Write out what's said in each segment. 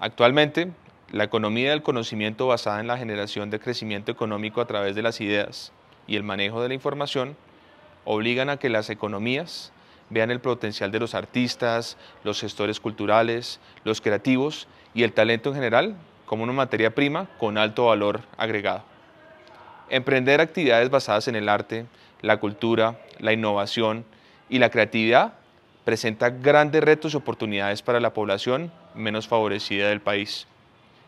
Actualmente, la economía del conocimiento basada en la generación de crecimiento económico a través de las ideas y el manejo de la información obligan a que las economías vean el potencial de los artistas, los gestores culturales, los creativos y el talento en general como una materia prima con alto valor agregado. Emprender actividades basadas en el arte, la cultura, la innovación y la creatividad presenta grandes retos y oportunidades para la población menos favorecida del país.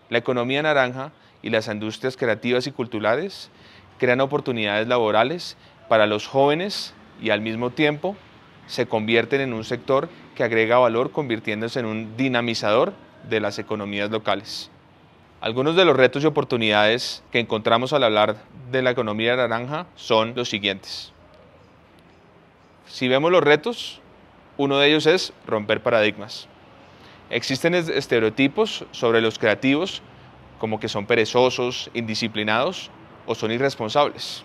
La economía naranja y las industrias creativas y culturales crean oportunidades laborales para los jóvenes y al mismo tiempo se convierten en un sector que agrega valor convirtiéndose en un dinamizador de las economías locales. Algunos de los retos y oportunidades que encontramos al hablar de la economía naranja son los siguientes. Si vemos los retos, uno de ellos es romper paradigmas. Existen estereotipos sobre los creativos como que son perezosos, indisciplinados o son irresponsables.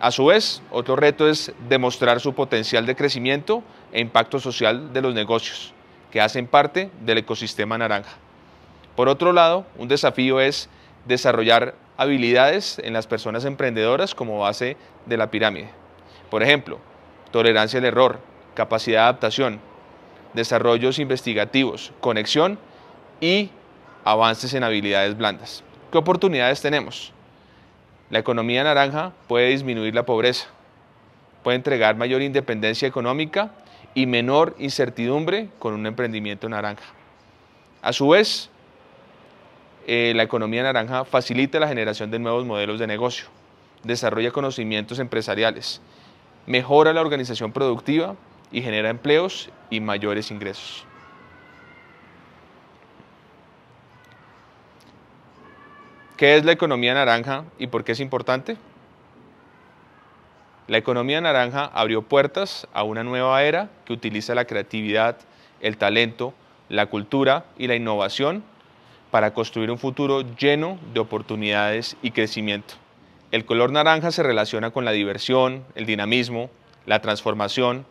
A su vez, otro reto es demostrar su potencial de crecimiento e impacto social de los negocios, que hacen parte del ecosistema naranja. Por otro lado, un desafío es desarrollar habilidades en las personas emprendedoras como base de la pirámide. Por ejemplo, tolerancia al error, capacidad de adaptación, desarrollos investigativos, conexión y avances en habilidades blandas. ¿Qué oportunidades tenemos? La economía naranja puede disminuir la pobreza, puede entregar mayor independencia económica y menor incertidumbre con un emprendimiento naranja. A su vez, eh, la economía naranja facilita la generación de nuevos modelos de negocio, desarrolla conocimientos empresariales, mejora la organización productiva y genera empleos y mayores ingresos. ¿Qué es la economía naranja y por qué es importante? La economía naranja abrió puertas a una nueva era que utiliza la creatividad, el talento, la cultura y la innovación para construir un futuro lleno de oportunidades y crecimiento. El color naranja se relaciona con la diversión, el dinamismo, la transformación,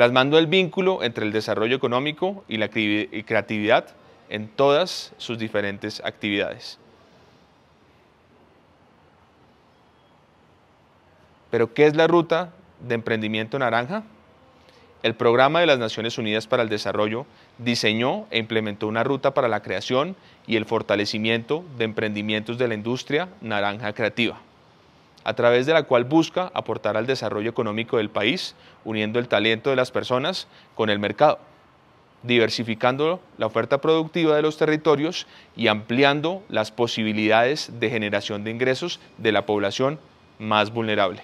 plasmando el vínculo entre el desarrollo económico y la creatividad en todas sus diferentes actividades. Pero, ¿qué es la ruta de emprendimiento naranja? El Programa de las Naciones Unidas para el Desarrollo diseñó e implementó una ruta para la creación y el fortalecimiento de emprendimientos de la industria naranja creativa a través de la cual busca aportar al desarrollo económico del país, uniendo el talento de las personas con el mercado, diversificando la oferta productiva de los territorios y ampliando las posibilidades de generación de ingresos de la población más vulnerable.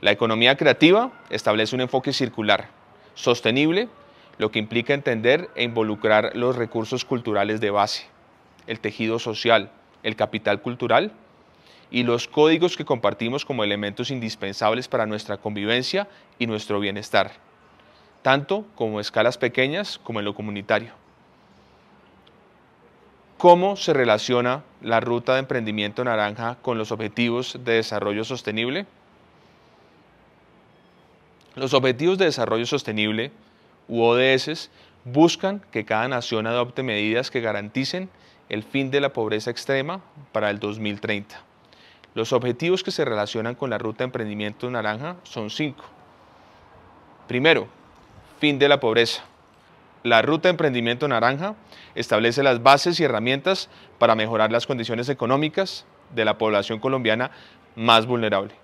La economía creativa establece un enfoque circular, sostenible, lo que implica entender e involucrar los recursos culturales de base, el tejido social, el capital cultural y los códigos que compartimos como elementos indispensables para nuestra convivencia y nuestro bienestar, tanto como escalas pequeñas como en lo comunitario. ¿Cómo se relaciona la ruta de emprendimiento naranja con los objetivos de desarrollo sostenible? Los objetivos de desarrollo sostenible, u ODS, buscan que cada nación adopte medidas que garanticen el fin de la pobreza extrema para el 2030. Los objetivos que se relacionan con la ruta de Emprendimiento Naranja son cinco. Primero, fin de la pobreza. La Ruta de Emprendimiento Naranja establece las bases y herramientas para mejorar las condiciones económicas de la población colombiana más vulnerable,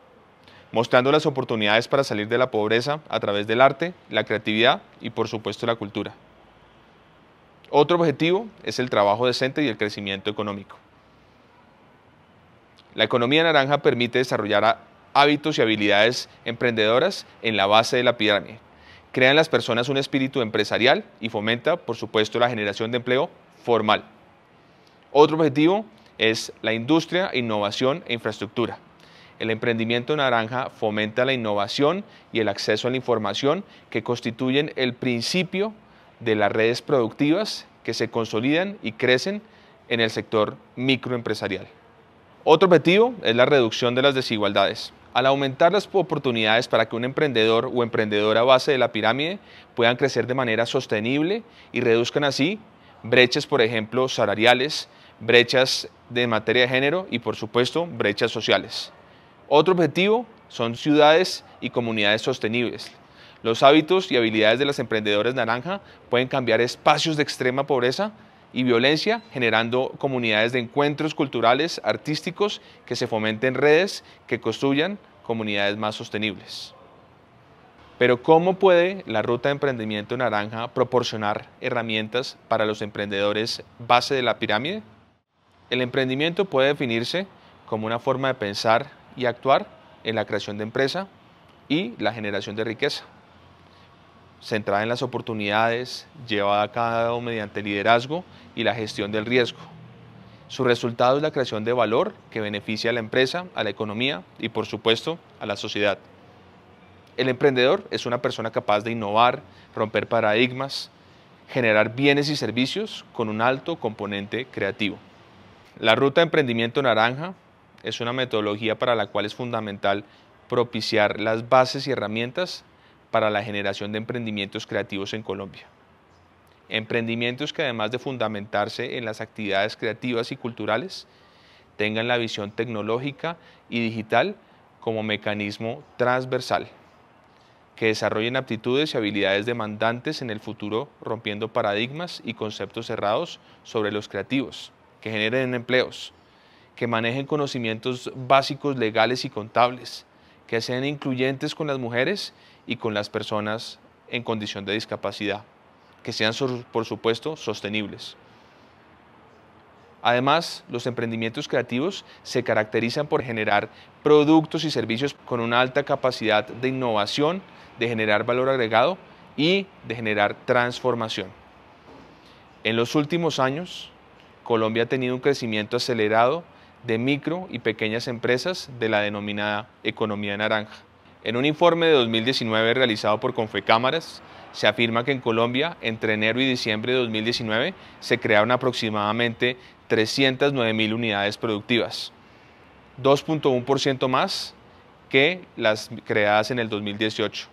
mostrando las oportunidades para salir de la pobreza a través del arte, la creatividad y por supuesto la cultura. Otro objetivo es el trabajo decente y el crecimiento económico. La economía naranja permite desarrollar hábitos y habilidades emprendedoras en la base de la pirámide. Crea en las personas un espíritu empresarial y fomenta, por supuesto, la generación de empleo formal. Otro objetivo es la industria, innovación e infraestructura. El emprendimiento naranja fomenta la innovación y el acceso a la información que constituyen el principio de las redes productivas que se consolidan y crecen en el sector microempresarial. Otro objetivo es la reducción de las desigualdades. Al aumentar las oportunidades para que un emprendedor o emprendedora base de la pirámide puedan crecer de manera sostenible y reduzcan así brechas, por ejemplo, salariales, brechas de materia de género y, por supuesto, brechas sociales. Otro objetivo son ciudades y comunidades sostenibles. Los hábitos y habilidades de los emprendedores naranja pueden cambiar espacios de extrema pobreza y violencia, generando comunidades de encuentros culturales, artísticos, que se fomenten redes que construyan comunidades más sostenibles. Pero ¿cómo puede la Ruta de Emprendimiento Naranja proporcionar herramientas para los emprendedores base de la pirámide? El emprendimiento puede definirse como una forma de pensar y actuar en la creación de empresa y la generación de riqueza centrada en las oportunidades, llevada a cabo mediante liderazgo y la gestión del riesgo. Su resultado es la creación de valor que beneficia a la empresa, a la economía y por supuesto a la sociedad. El emprendedor es una persona capaz de innovar, romper paradigmas, generar bienes y servicios con un alto componente creativo. La ruta emprendimiento naranja es una metodología para la cual es fundamental propiciar las bases y herramientas para la generación de emprendimientos creativos en Colombia. Emprendimientos que además de fundamentarse en las actividades creativas y culturales, tengan la visión tecnológica y digital como mecanismo transversal, que desarrollen aptitudes y habilidades demandantes en el futuro, rompiendo paradigmas y conceptos cerrados sobre los creativos, que generen empleos, que manejen conocimientos básicos legales y contables, que sean incluyentes con las mujeres y con las personas en condición de discapacidad, que sean, por supuesto, sostenibles. Además, los emprendimientos creativos se caracterizan por generar productos y servicios con una alta capacidad de innovación, de generar valor agregado y de generar transformación. En los últimos años, Colombia ha tenido un crecimiento acelerado de micro y pequeñas empresas de la denominada economía naranja en un informe de 2019 realizado por Confecámaras, se afirma que en Colombia, entre enero y diciembre de 2019, se crearon aproximadamente mil unidades productivas, 2.1% más que las creadas en el 2018.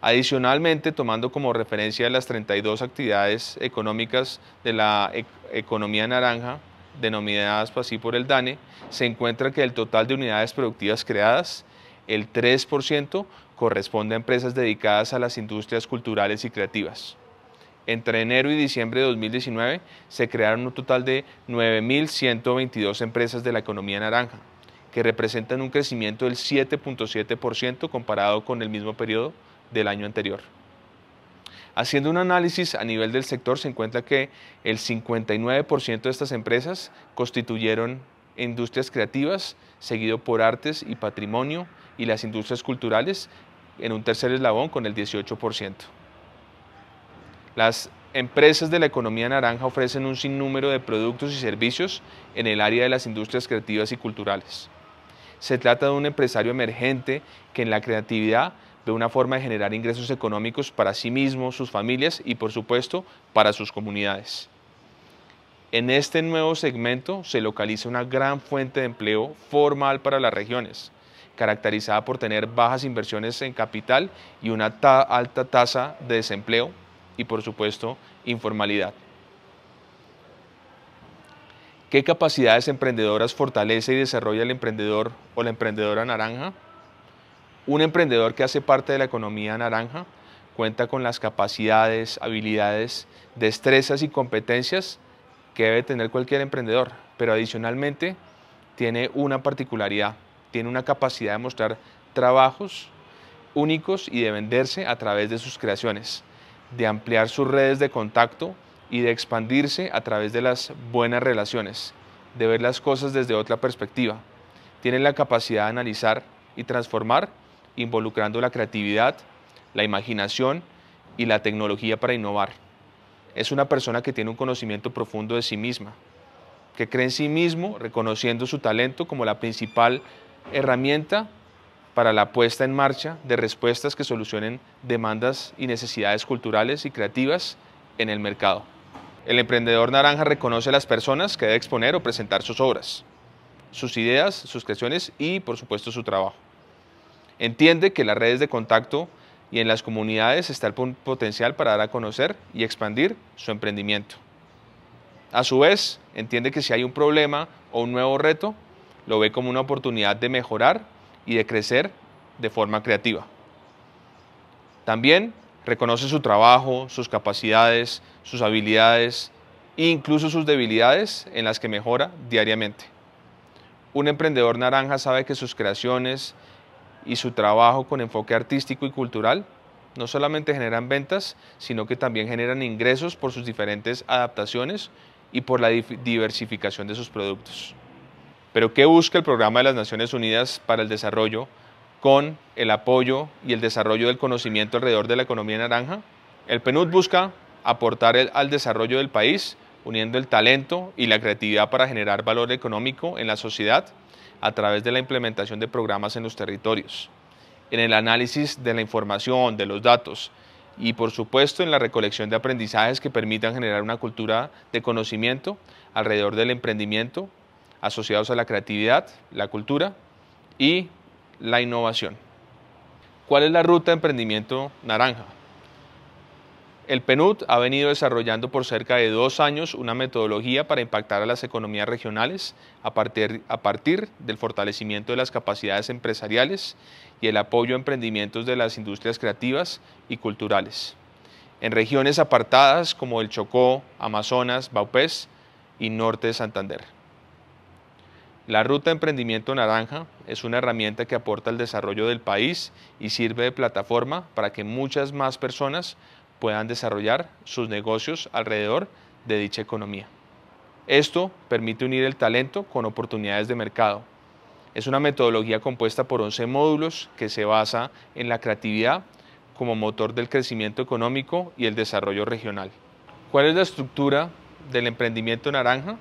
Adicionalmente, tomando como referencia las 32 actividades económicas de la e-, economía naranja, denominadas así por el DANE, se encuentra que el total de unidades productivas creadas el 3% corresponde a empresas dedicadas a las industrias culturales y creativas. Entre enero y diciembre de 2019 se crearon un total de 9.122 empresas de la economía naranja, que representan un crecimiento del 7.7% comparado con el mismo periodo del año anterior. Haciendo un análisis a nivel del sector se encuentra que el 59% de estas empresas constituyeron industrias creativas, seguido por artes y patrimonio y las industrias culturales en un tercer eslabón con el 18%. Las empresas de la economía naranja ofrecen un sinnúmero de productos y servicios en el área de las industrias creativas y culturales. Se trata de un empresario emergente que en la creatividad ve una forma de generar ingresos económicos para sí mismo, sus familias y por supuesto para sus comunidades. En este nuevo segmento se localiza una gran fuente de empleo formal para las regiones, caracterizada por tener bajas inversiones en capital y una alta tasa de desempleo y por supuesto informalidad. ¿Qué capacidades emprendedoras fortalece y desarrolla el emprendedor o la emprendedora naranja? Un emprendedor que hace parte de la economía naranja cuenta con las capacidades, habilidades, destrezas y competencias que debe tener cualquier emprendedor, pero adicionalmente tiene una particularidad, tiene una capacidad de mostrar trabajos únicos y de venderse a través de sus creaciones, de ampliar sus redes de contacto y de expandirse a través de las buenas relaciones, de ver las cosas desde otra perspectiva. Tiene la capacidad de analizar y transformar involucrando la creatividad, la imaginación y la tecnología para innovar es una persona que tiene un conocimiento profundo de sí misma, que cree en sí mismo, reconociendo su talento como la principal herramienta para la puesta en marcha de respuestas que solucionen demandas y necesidades culturales y creativas en el mercado. El emprendedor naranja reconoce a las personas que debe exponer o presentar sus obras, sus ideas, sus creaciones y, por supuesto, su trabajo. Entiende que las redes de contacto y en las comunidades está el potencial para dar a conocer y expandir su emprendimiento. A su vez, entiende que si hay un problema o un nuevo reto, lo ve como una oportunidad de mejorar y de crecer de forma creativa. También reconoce su trabajo, sus capacidades, sus habilidades e incluso sus debilidades en las que mejora diariamente. Un emprendedor naranja sabe que sus creaciones y su trabajo con enfoque artístico y cultural no solamente generan ventas, sino que también generan ingresos por sus diferentes adaptaciones y por la diversificación de sus productos. Pero ¿qué busca el Programa de las Naciones Unidas para el Desarrollo con el apoyo y el desarrollo del conocimiento alrededor de la economía naranja? El PNUD busca aportar al desarrollo del país uniendo el talento y la creatividad para generar valor económico en la sociedad a través de la implementación de programas en los territorios, en el análisis de la información, de los datos y por supuesto en la recolección de aprendizajes que permitan generar una cultura de conocimiento alrededor del emprendimiento asociados a la creatividad, la cultura y la innovación. ¿Cuál es la ruta de emprendimiento naranja? El PNUD ha venido desarrollando por cerca de dos años una metodología para impactar a las economías regionales a partir, del fortalecimiento de las capacidades empresariales y el apoyo a emprendimientos de las industrias creativas y culturales. En regiones apartadas como el Chocó, Amazonas, Baupés y Norte de Santander. La Ruta Emprendimiento Naranja es una herramienta que aporta al desarrollo del país y sirve de plataforma para que muchas más personas puedan desarrollar sus negocios alrededor de dicha economía. Esto permite unir el talento con oportunidades de mercado. Es una metodología compuesta por 11 módulos que se basa en la creatividad como motor del crecimiento económico y el desarrollo regional. ¿Cuál es la estructura del emprendimiento naranja?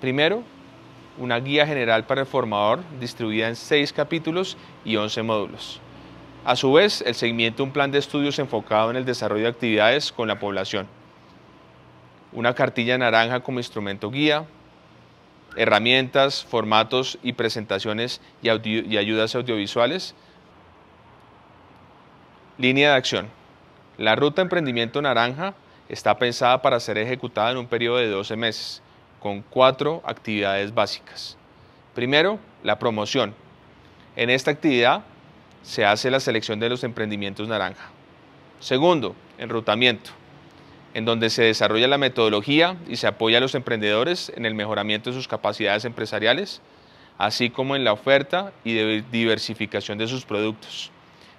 Primero, una guía general para el formador distribuida en 6 capítulos y 11 módulos. A su vez, el seguimiento de un plan de estudios enfocado en el desarrollo de actividades con la población. Una cartilla naranja como instrumento guía, herramientas, formatos y presentaciones y, ayudas audiovisuales. Línea de acción. La ruta Emprendimiento Naranja está pensada para ser ejecutada en un periodo de 12 meses, con cuatro actividades básicas. Primero, la promoción. En esta actividad se hace la selección de los emprendimientos naranja. Segundo, enrutamiento, en donde se desarrolla la metodología y se apoya a los emprendedores en el mejoramiento de sus capacidades empresariales, así como en la oferta y diversificación de sus productos.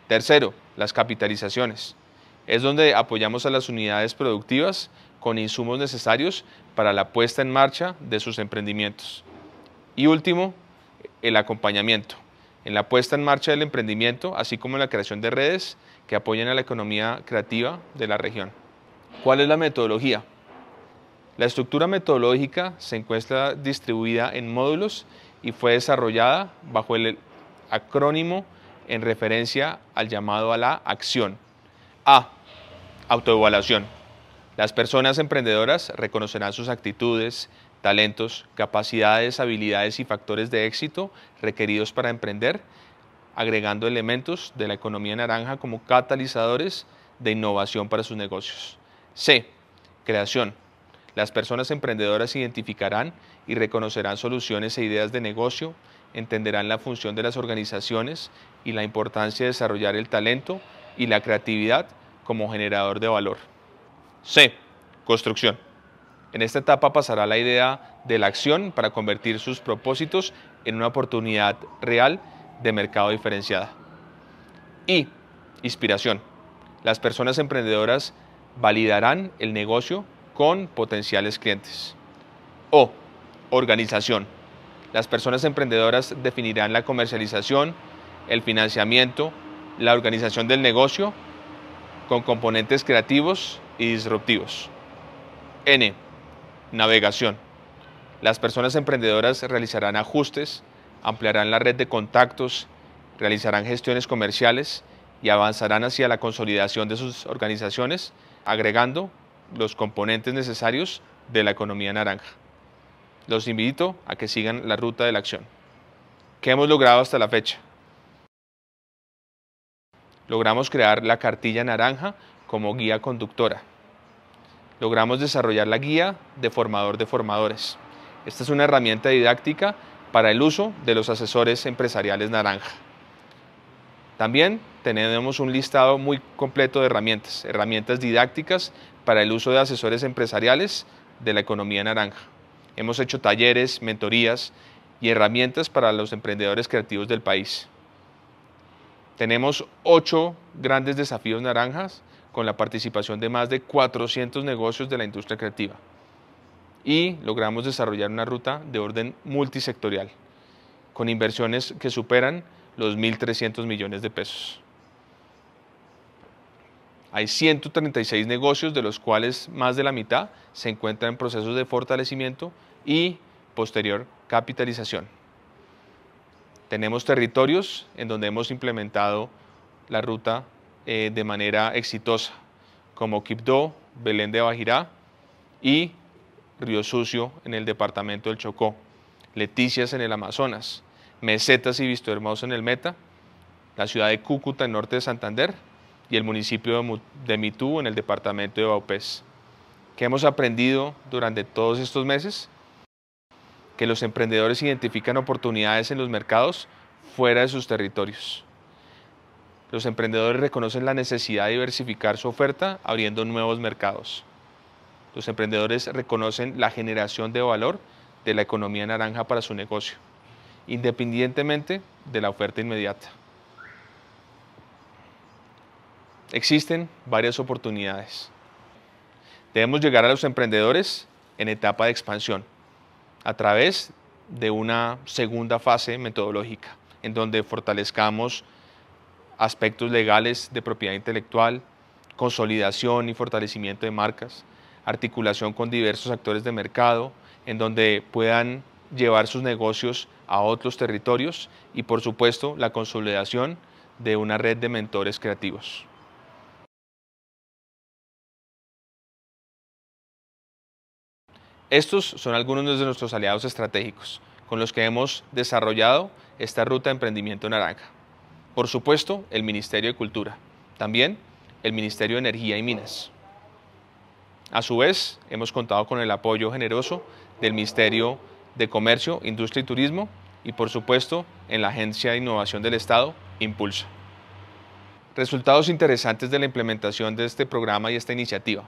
Tercero, las capitalizaciones. Es donde apoyamos a las unidades productivas con insumos necesarios para la puesta en marcha de sus emprendimientos. Y último, el acompañamiento en la puesta en marcha del emprendimiento, así como en la creación de redes que apoyen a la economía creativa de la región. ¿Cuál es la metodología? La estructura metodológica se encuentra distribuida en módulos y fue desarrollada bajo el acrónimo en referencia al llamado a la acción. A. Autoevaluación. Las personas emprendedoras reconocerán sus actitudes, talentos, capacidades, habilidades y factores de éxito requeridos para emprender, agregando elementos de la economía naranja como catalizadores de innovación para sus negocios. C. Creación. Las personas emprendedoras identificarán y reconocerán soluciones e ideas de negocio, entenderán la función de las organizaciones y la importancia de desarrollar el talento y la creatividad como generador de valor. C. Construcción. En esta etapa pasará la idea de la acción para convertir sus propósitos en una oportunidad real de mercado diferenciada. Y inspiración. Las personas emprendedoras validarán el negocio con potenciales clientes. O organización. Las personas emprendedoras definirán la comercialización, el financiamiento, la organización del negocio con componentes creativos y disruptivos. N. Navegación. Las personas emprendedoras realizarán ajustes, ampliarán la red de contactos, realizarán gestiones comerciales y avanzarán hacia la consolidación de sus organizaciones, agregando los componentes necesarios de la economía naranja. Los invito a que sigan la ruta de la acción. ¿Qué hemos logrado hasta la fecha? Logramos crear la cartilla naranja como guía conductora logramos desarrollar la guía de formador de formadores. Esta es una herramienta didáctica para el uso de los asesores empresariales naranja. También tenemos un listado muy completo de herramientas, herramientas didácticas para el uso de asesores empresariales de la economía naranja. Hemos hecho talleres, mentorías y herramientas para los emprendedores creativos del país. Tenemos ocho grandes desafíos naranjas con la participación de más de 400 negocios de la industria creativa. Y logramos desarrollar una ruta de orden multisectorial, con inversiones que superan los 1.300 millones de pesos. Hay 136 negocios, de los cuales más de la mitad se encuentran en procesos de fortalecimiento y posterior capitalización. Tenemos territorios en donde hemos implementado la ruta eh, de manera exitosa, como Quibdó, Belén de Bajirá y Río Sucio en el departamento del Chocó, Leticias en el Amazonas, Mesetas y Visto Hermoso en el Meta, la ciudad de Cúcuta en norte de Santander y el municipio de Mitú en el departamento de Baupés. ¿Qué hemos aprendido durante todos estos meses? Que los emprendedores identifican oportunidades en los mercados fuera de sus territorios los emprendedores reconocen la necesidad de diversificar su oferta abriendo nuevos mercados. Los emprendedores reconocen la generación de valor de la economía naranja para su negocio, independientemente de la oferta inmediata. Existen varias oportunidades. Debemos llegar a los emprendedores en etapa de expansión, a través de una segunda fase metodológica, en donde fortalezcamos aspectos legales de propiedad intelectual, consolidación y fortalecimiento de marcas, articulación con diversos actores de mercado en donde puedan llevar sus negocios a otros territorios y por supuesto la consolidación de una red de mentores creativos. Estos son algunos de nuestros aliados estratégicos con los que hemos desarrollado esta ruta de emprendimiento naranja. Por supuesto, el Ministerio de Cultura. También el Ministerio de Energía y Minas. A su vez, hemos contado con el apoyo generoso del Ministerio de Comercio, Industria y Turismo y, por supuesto, en la Agencia de Innovación del Estado, Impulsa. Resultados interesantes de la implementación de este programa y esta iniciativa.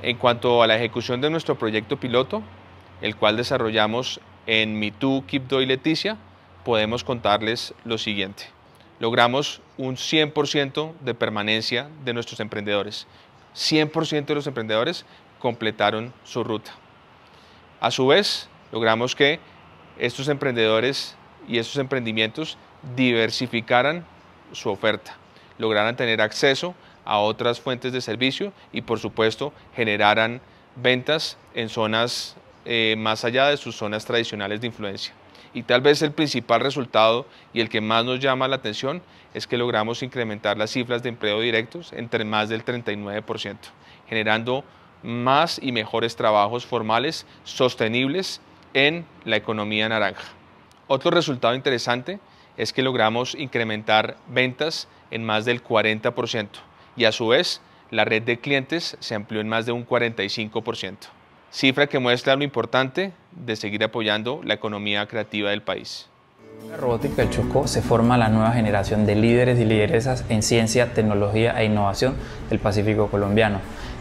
En cuanto a la ejecución de nuestro proyecto piloto, el cual desarrollamos en Mitú, kipdo y Leticia, podemos contarles lo siguiente. Logramos un 100% de permanencia de nuestros emprendedores. 100% de los emprendedores completaron su ruta. A su vez, logramos que estos emprendedores y estos emprendimientos diversificaran su oferta, lograran tener acceso a otras fuentes de servicio y por supuesto generaran ventas en zonas eh, más allá de sus zonas tradicionales de influencia. Y tal vez el principal resultado y el que más nos llama la atención es que logramos incrementar las cifras de empleo directos entre más del 39%, generando más y mejores trabajos formales sostenibles en la economía naranja. Otro resultado interesante es que logramos incrementar ventas en más del 40% y a su vez la red de clientes se amplió en más de un 45% cifra que muestra lo importante de seguir apoyando la economía creativa del país. La robótica del Chocó se forma la nueva generación de líderes y lideresas en ciencia, tecnología e innovación del Pacífico colombiano.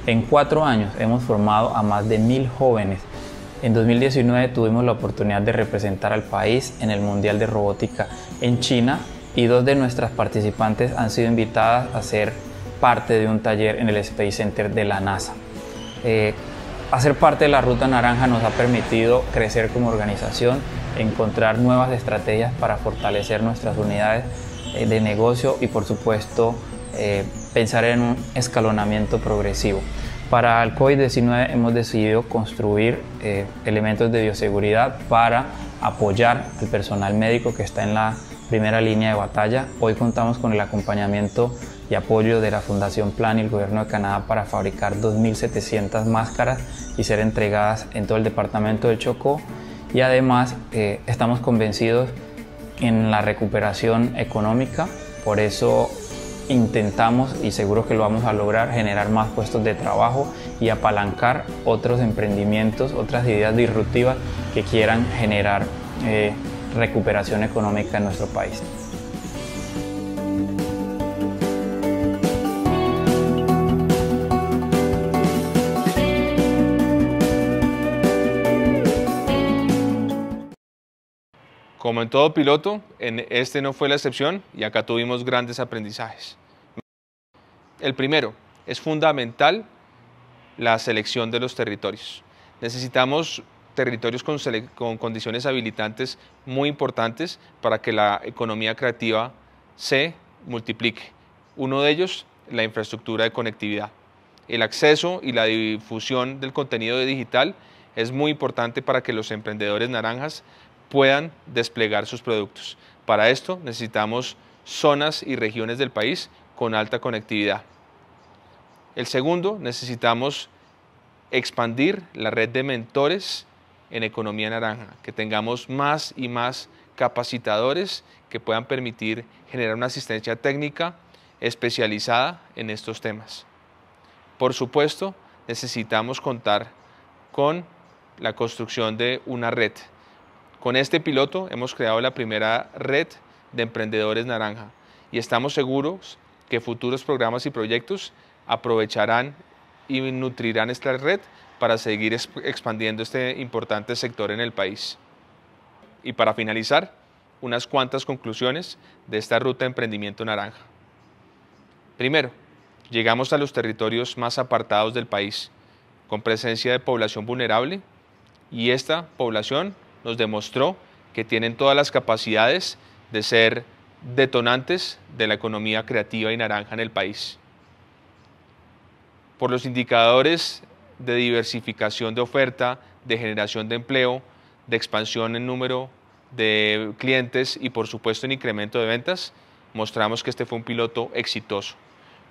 En cuatro años hemos formado a más de mil jóvenes. En 2019 tuvimos la oportunidad de representar al país en el Mundial de Robótica en China y dos de nuestras participantes han sido invitadas a ser parte de un taller en el Space Center de la NASA. Eh, hacer parte de la Ruta Naranja nos ha permitido crecer como organización, encontrar nuevas estrategias para fortalecer nuestras unidades eh, de negocio y por supuesto eh, pensar en un escalonamiento progresivo. Para el COVID-19 hemos decidido construir eh, elementos de bioseguridad para apoyar al personal médico que está en la primera línea de batalla. Hoy contamos con el acompañamiento y apoyo de la Fundación Plan y el Gobierno de Canadá para fabricar 2.700 máscaras y ser entregadas en todo el departamento de Chocó. Y además eh, estamos convencidos en la recuperación económica, por eso intentamos y seguro que lo vamos a lograr generar más puestos de trabajo y apalancar otros emprendimientos, otras ideas disruptivas que quieran generar eh, recuperación económica en nuestro país. Como en todo piloto, en este no fue la excepción y acá tuvimos grandes aprendizajes. El primero, es fundamental la selección de los territorios. Necesitamos territorios con, con, condiciones habilitantes muy importantes para que la economía creativa se multiplique. Uno de ellos, la infraestructura de conectividad. El acceso y la difusión del contenido digital es muy importante para que los emprendedores naranjas puedan desplegar sus productos. Para esto necesitamos zonas y regiones del país con alta conectividad. El segundo, necesitamos expandir la red de mentores en economía naranja, que tengamos más y más capacitadores que puedan permitir generar una asistencia técnica especializada en estos temas. Por supuesto, necesitamos contar con la construcción de una red con este piloto hemos creado la primera red de emprendedores naranja y estamos seguros que futuros programas y proyectos aprovecharán y nutrirán esta red para seguir expandiendo este importante sector en el país. Y para finalizar, unas cuantas conclusiones de esta ruta de emprendimiento naranja. Primero, llegamos a los territorios más apartados del país, con presencia de población vulnerable, y esta población nos demostró que tienen todas las capacidades de ser detonantes de la economía creativa y naranja en el país. Por los indicadores de diversificación de oferta, de generación de empleo, de expansión en número de clientes y por supuesto en incremento de ventas, mostramos que este fue un piloto exitoso.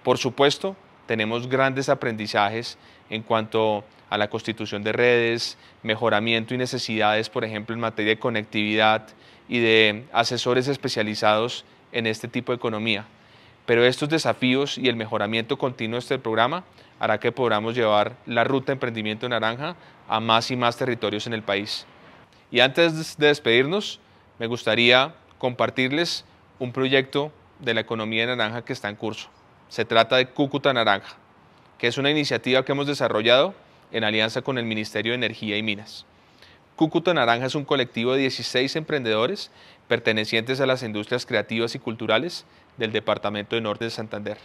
Por supuesto, tenemos grandes aprendizajes en cuanto a la constitución de redes, mejoramiento y necesidades, por ejemplo, en materia de conectividad y de asesores especializados en este tipo de economía. Pero estos desafíos y el mejoramiento continuo de este programa hará que podamos llevar la ruta de Emprendimiento Naranja a más y más territorios en el país. Y antes de despedirnos, me gustaría compartirles un proyecto de la economía naranja que está en curso. Se trata de Cúcuta Naranja que es una iniciativa que hemos desarrollado en alianza con el Ministerio de Energía y Minas. Cúcuta Naranja es un colectivo de 16 emprendedores pertenecientes a las industrias creativas y culturales del Departamento de Norte de Santander.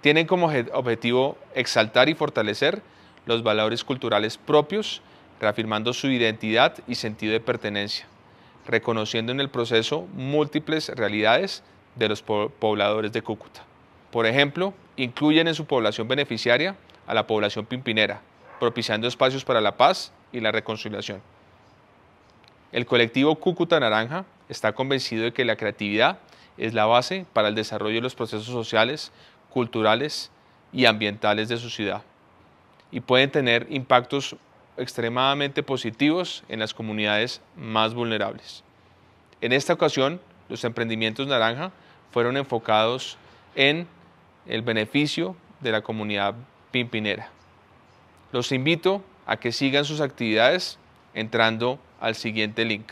Tienen como objetivo exaltar y fortalecer los valores culturales propios, reafirmando su identidad y sentido de pertenencia, reconociendo en el proceso múltiples realidades de los pobladores de Cúcuta. Por ejemplo, incluyen en su población beneficiaria a la población pimpinera, propiciando espacios para la paz y la reconciliación. El colectivo Cúcuta Naranja está convencido de que la creatividad es la base para el desarrollo de los procesos sociales, culturales y ambientales de su ciudad y pueden tener impactos extremadamente positivos en las comunidades más vulnerables. En esta ocasión, los emprendimientos naranja fueron enfocados en el beneficio de la comunidad pimpinera. Los invito a que sigan sus actividades entrando al siguiente link,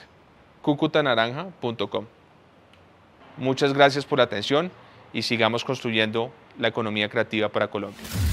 cucutanaranja.com. Muchas gracias por la atención y sigamos construyendo la economía creativa para Colombia.